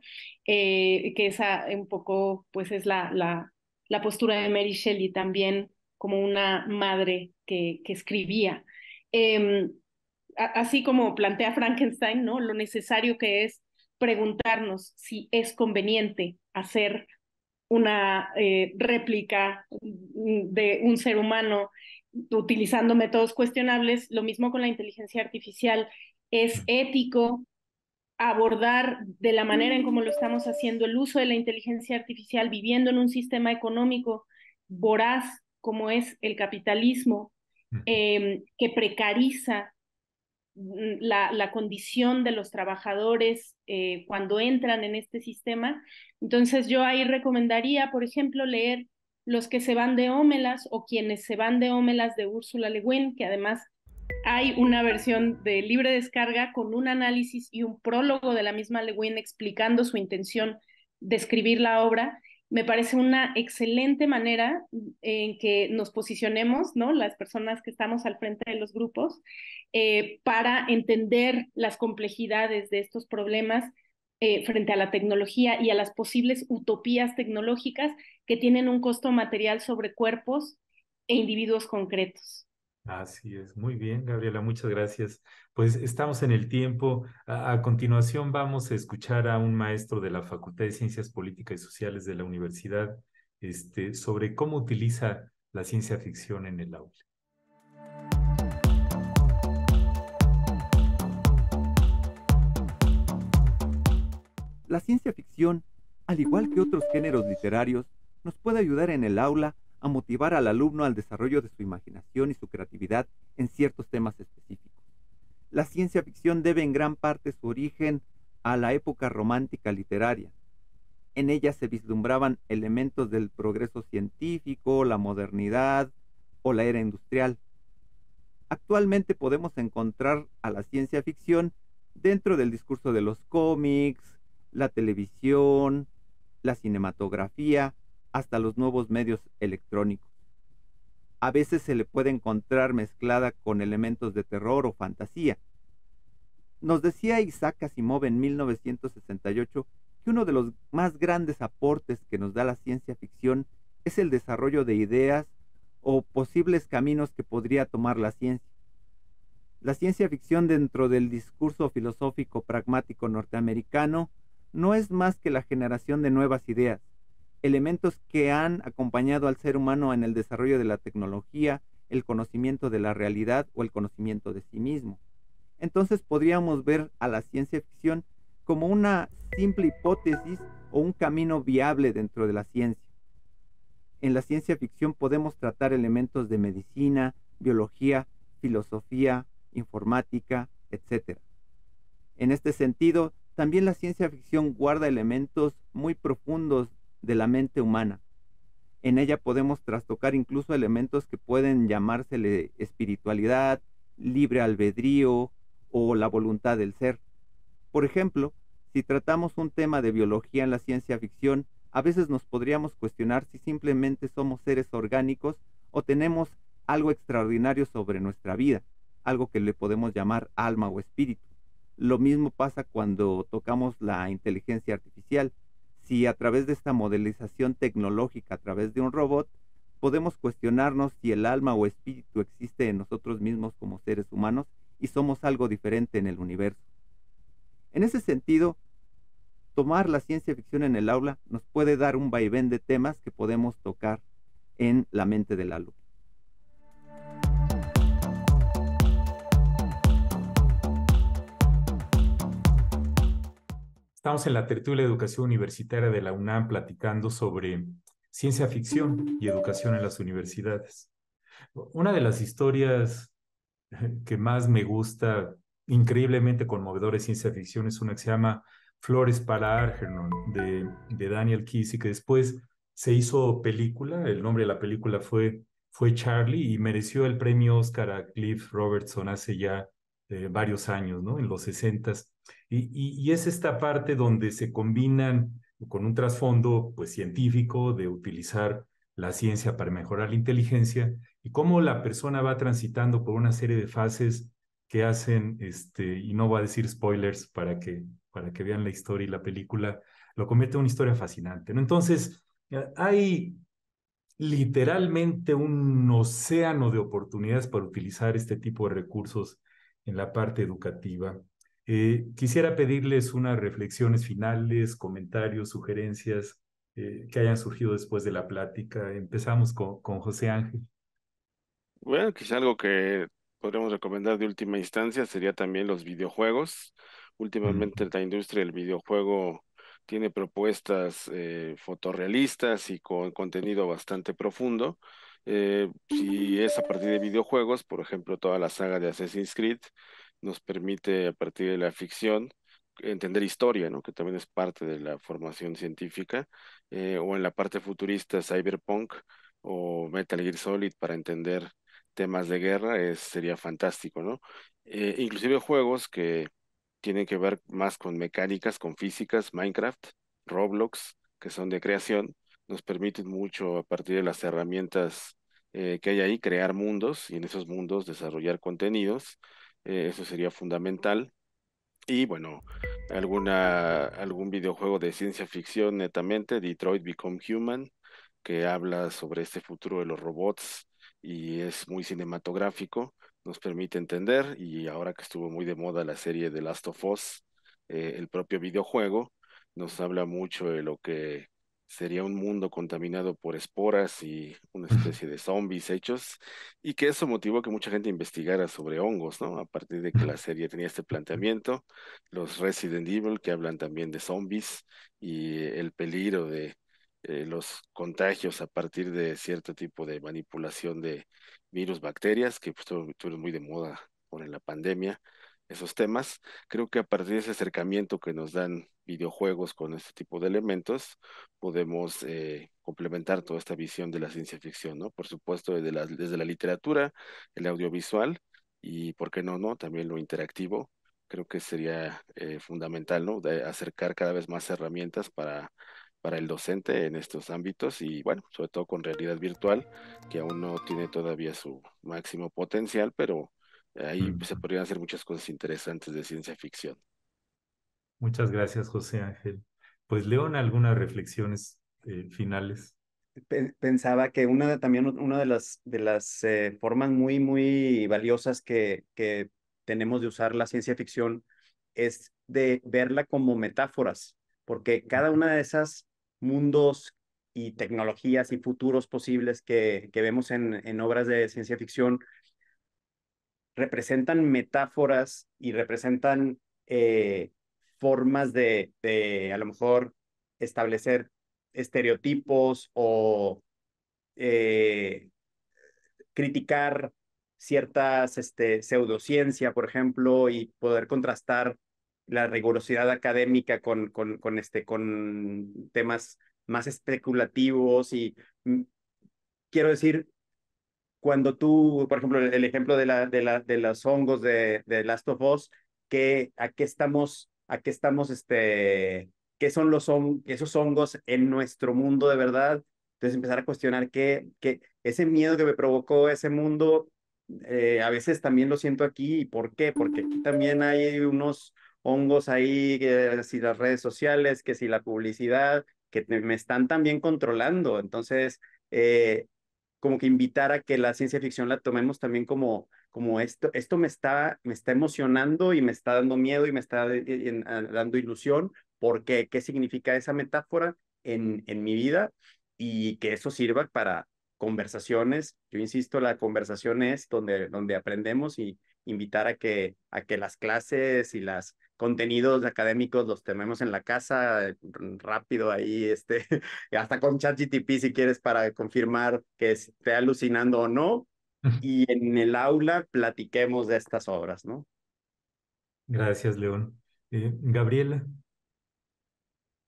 Eh, que esa un poco, pues es la, la la postura de Mary Shelley también como una madre que, escribía. Em, así como plantea Frankenstein, ¿no? Lo necesario que es preguntarnos si es conveniente hacer una eh, réplica de un ser humano utilizando métodos cuestionables, lo mismo con la inteligencia artificial, es ético abordar de la manera en cómo lo estamos haciendo el uso de la inteligencia artificial viviendo en un sistema económico voraz como es el capitalismo, em, que precariza mm, la, la, condición de los trabajadores eh, cuando entran en este sistema. Entonces yo ahí recomendaría, por ejemplo, leer Los que se van de Ómelas o quienes se van de Ómelas de Úrsula Le que además hay una versión de libre descarga con un análisis y un prólogo de la misma Lewin explicando su intención de escribir la obra. Me parece una excelente manera en que nos posicionemos, ¿no? Las personas que estamos al frente de los grupos, eh, para entender las complejidades de estos problemas eh, frente a la tecnología y a las posibles utopías tecnológicas que tienen un costo material sobre cuerpos e individuos concretos. Así es, muy bien, Gabriela, muchas gracias. Pues estamos en el tiempo. A, continuación vamos a escuchar a un maestro de la Facultad de Ciencias Políticas y Sociales de la Universidad este, sobre cómo utiliza la ciencia ficción en el aula. La ciencia ficción, al igual que otros géneros literarios, nos puede ayudar en el aula a motivar al alumno al desarrollo de su imaginación y su creatividad en ciertos temas específicos. La ciencia ficción debe en gran parte su origen a la época romántica literaria. En ella se vislumbraban elementos del progreso científico, la modernidad o la era industrial. Actualmente podemos encontrar a la ciencia ficción dentro del discurso de los cómics, la televisión, la cinematografía, hasta los nuevos medios electrónicos. A veces se le puede encontrar mezclada con elementos de terror o fantasía. Nos decía Isaac Asimov en 1968 que uno de los más grandes aportes que nos da la ciencia ficción es el desarrollo de ideas o posibles caminos que podría tomar la ciencia. La ciencia ficción dentro del discurso filosófico pragmático norteamericano no es más que la generación de nuevas ideas, elementos que han acompañado al ser humano en el desarrollo de la tecnología, el conocimiento de la realidad o el conocimiento de sí mismo. Entonces podríamos ver a la ciencia ficción como una simple hipótesis o un camino viable dentro de la ciencia. En la ciencia ficción podemos tratar elementos de medicina, biología, filosofía, informática, etc. En este sentido, también la ciencia ficción guarda elementos muy profundos de la mente humana. En ella podemos trastocar incluso elementos que pueden llamársele espiritualidad, libre albedrío o la voluntad del ser. Por ejemplo, si tratamos un tema de biología en la ciencia ficción, a veces nos podríamos cuestionar si simplemente somos seres orgánicos o tenemos algo extraordinario sobre nuestra vida, algo que le podemos llamar alma o espíritu. Lo mismo pasa cuando tocamos la inteligencia artificial si a través de esta modelización tecnológica, a través de un robot, podemos cuestionarnos si el alma o espíritu existe en nosotros mismos como seres humanos y somos algo diferente en el universo. En ese sentido, tomar la ciencia ficción en el aula nos puede dar un vaivén de temas que podemos tocar en la mente del alumno. Estamos en la tertulia de educación universitaria de la UNAM platicando sobre ciencia ficción y educación en las universidades. Una de las historias eh, que más me gusta, increíblemente conmovedora de ciencia ficción, es una que se llama Flores para Argenon, de, Daniel y que después se hizo película. El nombre de la película fue, fue Charlie y mereció el premio Oscar a Cliff Robertson hace ya eh, varios años, ¿no? En los 60. Y, y, es esta parte donde se combinan con un trasfondo pues, científico de utilizar la ciencia para mejorar la inteligencia y cómo la persona va transitando por una serie de fases que hacen, este, y no voy a decir spoilers para que, para que vean la historia y la película, lo convierte en una historia fascinante. ¿no? Entonces, eh, hay literalmente un océano de oportunidades para utilizar este tipo de recursos en la parte educativa. Eh, quisiera pedirles unas reflexiones finales, comentarios, sugerencias eh, que hayan surgido después de la plática. Empezamos con, José Ángel. Bueno, quizá algo que podríamos recomendar de última instancia sería también los videojuegos. Últimamente la industria del videojuego tiene propuestas eh, fotorrealistas y con contenido bastante profundo. Eh, si es a partir de videojuegos, por ejemplo, toda la saga de Assassin's Creed nos permite a partir de la ficción entender historia, ¿no? que también es parte de la formación científica, eh, o en la parte futurista, cyberpunk o Metal Gear Solid para entender temas de guerra, sería fantástico, ¿no? Eh, inclusive juegos que tienen que ver más con mecánicas, con físicas, Minecraft, Roblox, que son de creación, nos permiten mucho a partir de las herramientas eh, que hay ahí crear mundos y en esos mundos desarrollar contenidos. Eh, eso sería fundamental. Y bueno, alguna, algún videojuego de ciencia ficción netamente, Detroit Become Human, que habla sobre este futuro de los robots y es muy cinematográfico, nos permite entender, y ahora que estuvo muy de moda la serie The Last of Us, eh, el propio videojuego, nos habla mucho de lo que sería un mundo contaminado por esporas y una especie de zombies hechos, y que eso motivó que mucha gente investigara sobre hongos, ¿no? A partir de que la serie tenía este planteamiento, los Resident Evil que hablan también de zombies y el peligro de eh, los contagios a partir de cierto tipo de manipulación de virus, bacterias, que pues, muy de moda con la pandemia esos temas. Creo que a partir de ese acercamiento que nos dan videojuegos con este tipo de elementos, podemos eh, complementar toda esta visión de la ciencia ficción, ¿no? Por supuesto, desde la, desde la literatura, el audiovisual y, ¿por qué no, no? También lo interactivo. Creo que sería eh, fundamental, ¿no? acercar cada vez más herramientas para para el docente en estos ámbitos y bueno, sobre todo con realidad virtual, que aún no tiene todavía su máximo potencial, pero Ahí se podrían hacer muchas cosas interesantes de ciencia ficción. Muchas gracias, José Ángel. Pues León, ¿algunas reflexiones eh, finales? Pensaba que una también una de las, de las eh, formas muy, muy valiosas que, que tenemos de usar la ciencia ficción es de verla como metáforas, porque cada una de esas mundos y tecnologías y futuros posibles que, que vemos en, en obras de ciencia ficción representan metáforas y representan eh, formas de, a lo mejor, establecer estereotipos o eh, criticar ciertas este, pseudociencia, por ejemplo, y poder contrastar la rigurosidad académica con, con este, temas más especulativos y mm, quiero decir, cuando tú, por ejemplo, el ejemplo de, la, de, de los hongos de, de Last of Us, que, ¿a qué estamos, a qué estamos, este, qué son los esos hongos en nuestro mundo de verdad? Entonces empezar a cuestionar que, que ese miedo que me provocó ese mundo, eh, a veces también lo siento aquí. ¿Y por qué? Porque aquí también hay unos hongos ahí, que si las redes sociales, que si la publicidad, que me están también controlando. Entonces, eh, como que invitar a que la ciencia ficción la tomemos también como, como esto, esto me está, me está emocionando y me está dando miedo y me está dando ilusión, porque qué significa esa metáfora en, en mi vida y que eso sirva para conversaciones. Yo insisto, la conversación es donde, donde aprendemos y invitar a que, a que las clases y las contenidos académicos los tenemos en la casa, eh, rápido ahí, este, hasta con GTP si quieres para confirmar que esté alucinando o no, y en el aula platiquemos de estas obras, ¿no? Gracias, León. Eh, Gabriela.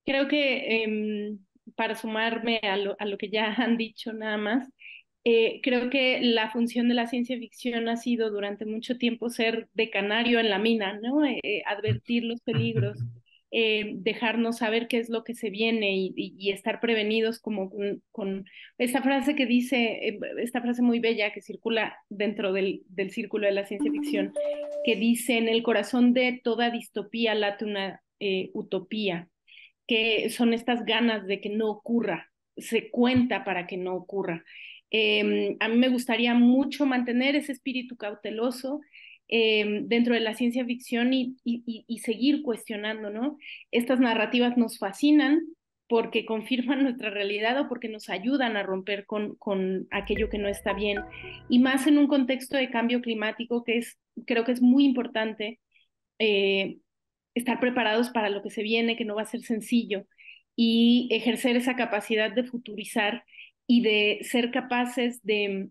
Creo que em, para sumarme a lo, a lo que ya han dicho nada más, eh, creo que la función de la ciencia ficción ha sido durante mucho tiempo ser de canario en la mina, ¿no? Eh, eh, advertir los peligros, dejarnos saber qué es lo que se viene y, estar prevenidos como con, esta frase que dice, esta frase muy bella que circula dentro del, del círculo de la ciencia ficción, que dice, en el corazón de toda distopía late una utopía, que son estas ganas de que no ocurra, se cuenta para que no ocurra. Em, a mí me gustaría mucho mantener ese espíritu cauteloso em, dentro de la ciencia ficción y, seguir cuestionando, ¿no? Estas narrativas nos fascinan porque confirman nuestra realidad o porque nos ayudan a romper con, con aquello que no está bien. Y más en un contexto de cambio climático que es, creo que es muy importante eh, estar preparados para lo que se viene, que no va a ser sencillo, y ejercer esa capacidad de futurizar y de ser capaces de,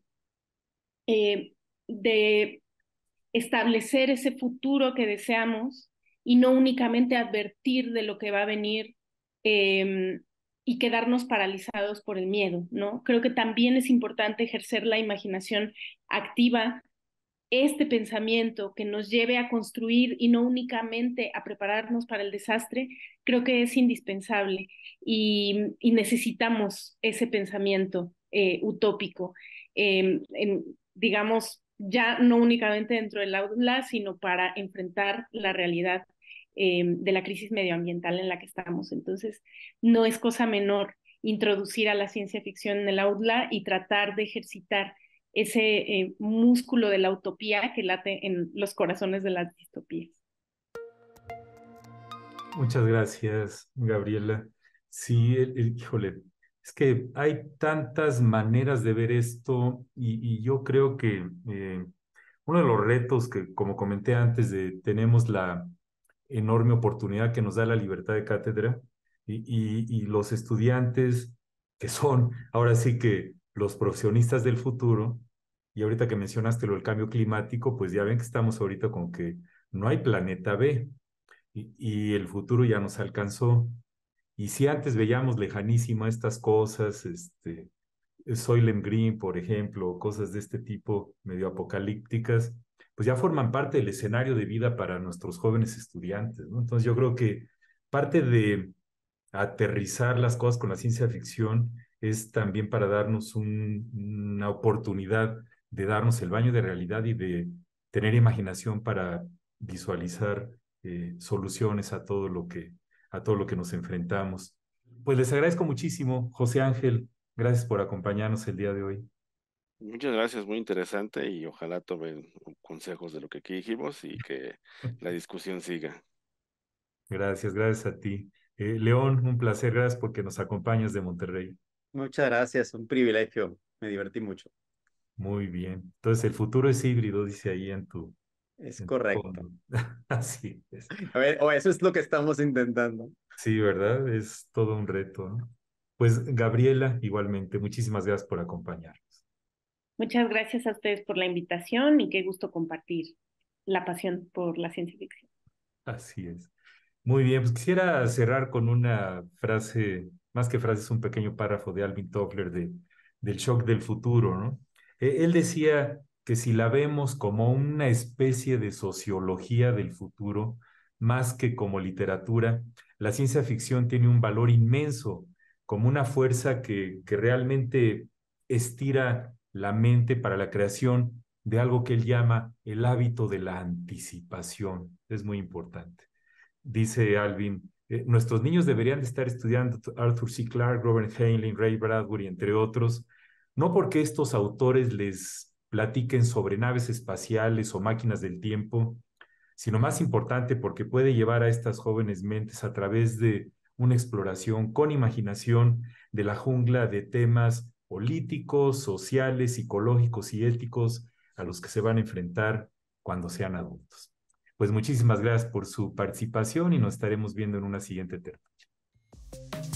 eh, de establecer ese futuro que deseamos y no únicamente advertir de lo que va a venir em, y quedarnos paralizados por el miedo, ¿no? Creo que también es importante ejercer la imaginación activa este pensamiento que nos lleve a construir y no únicamente a prepararnos para el desastre, creo que es indispensable y, necesitamos ese pensamiento eh, utópico, em, digamos, ya no únicamente dentro del aula, sino para enfrentar la realidad em, de la crisis medioambiental en la que estamos. Entonces, no es cosa menor introducir a la ciencia ficción en el aula y tratar de ejercitar ese eh, músculo de la utopía que late en los corazones de las distopías. Muchas gracias, Gabriela. Sí, híjole, es que hay tantas maneras de ver esto y, yo creo que eh, uno de los retos que, como comenté antes, tenemos la enorme oportunidad que nos da la libertad de cátedra y, y los estudiantes que son ahora sí que los profesionistas del futuro, y ahorita que mencionaste lo del cambio climático, pues ya ven que estamos ahorita con que no hay planeta B y, el futuro ya nos alcanzó. Y si antes veíamos lejanísima estas cosas, este, Soylent Green, por ejemplo, cosas de este tipo medio apocalípticas, pues ya forman parte del escenario de vida para nuestros jóvenes estudiantes. Entonces yo creo que parte de aterrizar las cosas con la ciencia ficción es también para darnos una oportunidad de darnos el baño de realidad y de tener imaginación para visualizar eh, soluciones a todo lo que a todo lo que nos enfrentamos. Pues les agradezco muchísimo, José Ángel, gracias por acompañarnos el día de hoy. Muchas gracias, muy interesante y ojalá tomen consejos de lo que aquí dijimos y que la discusión siga. Gracias, gracias a ti. Eh, León, un placer, gracias porque nos acompañas de Monterrey. Muchas gracias, un privilegio, me divertí mucho. Muy bien. Entonces el futuro es híbrido, dice ahí en tu... Es correcto. Así es. A ver, o oh, eso es lo que estamos intentando. Sí, ¿verdad? Es todo un reto. ¿no? Pues Gabriela, igualmente, muchísimas gracias por acompañarnos. Muchas gracias a ustedes por la invitación y qué gusto compartir la pasión por la ciencia ficción. Así es. Muy bien, pues quisiera cerrar con una frase, más que frase, es un pequeño párrafo de Alvin Toffler de, del shock del futuro, ¿no? Eh, él decía que si la vemos como una especie de sociología del futuro, más que como literatura, la ciencia ficción tiene un valor inmenso, como una fuerza que, realmente estira la mente para la creación de algo que él llama el hábito de la anticipación. Es muy importante. Dice Alvin, eh, nuestros niños deberían estar estudiando Arthur C. Clarke, Robert Heinlein, Ray Bradbury, entre otros, no porque estos autores les platiquen sobre naves espaciales o máquinas del tiempo, sino más importante porque puede llevar a estas jóvenes mentes a través de una exploración con imaginación de la jungla de temas políticos, sociales, psicológicos y éticos a los que se van a enfrentar cuando sean adultos. Pues muchísimas gracias por su participación y nos estaremos viendo en una siguiente tertulia.